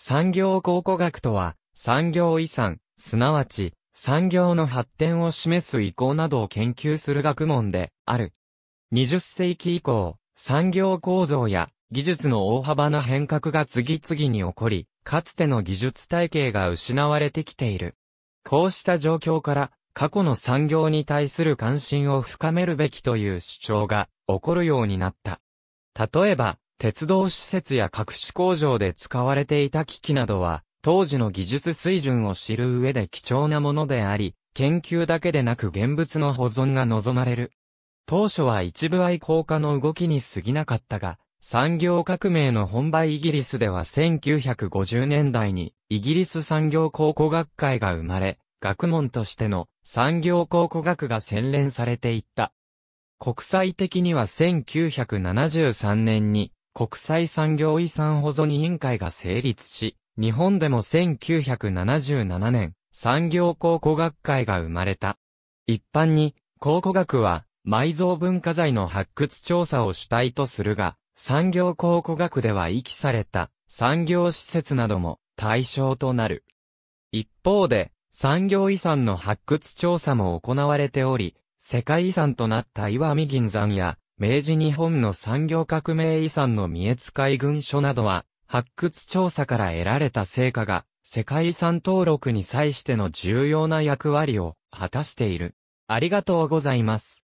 産業考古学とは、産業遺産、すなわち、産業の発展を示す意向などを研究する学問で、ある。20世紀以降、産業構造や技術の大幅な変革が次々に起こり、かつての技術体系が失われてきている。こうした状況から、過去の産業に対する関心を深めるべきという主張が起こるようになった。例えば、鉄道施設や各種工場で使われていた機器などは、当時の技術水準を知る上で貴重なものであり、研究だけでなく現物の保存が望まれる。当初は一部愛好家の動きに過ぎなかったが、産業革命の本場イギリスでは1950年代にイギリス産業考古学会が生まれ、学問としての産業考古学が洗練されていった。国際的には1973年に国際産業遺産保存委員会が成立し、日本でも1977年、産業考古学会が生まれた。一般に、考古学は、埋蔵文化財の発掘調査を主体とするが、産業考古学では遺棄された産業施設なども対象となる。一方で、産業遺産の発掘調査も行われており、世界遺産となった岩見銀山や明治日本の産業革命遺産の三重使い軍書などは、発掘調査から得られた成果が、世界遺産登録に際しての重要な役割を果たしている。ありがとうございます。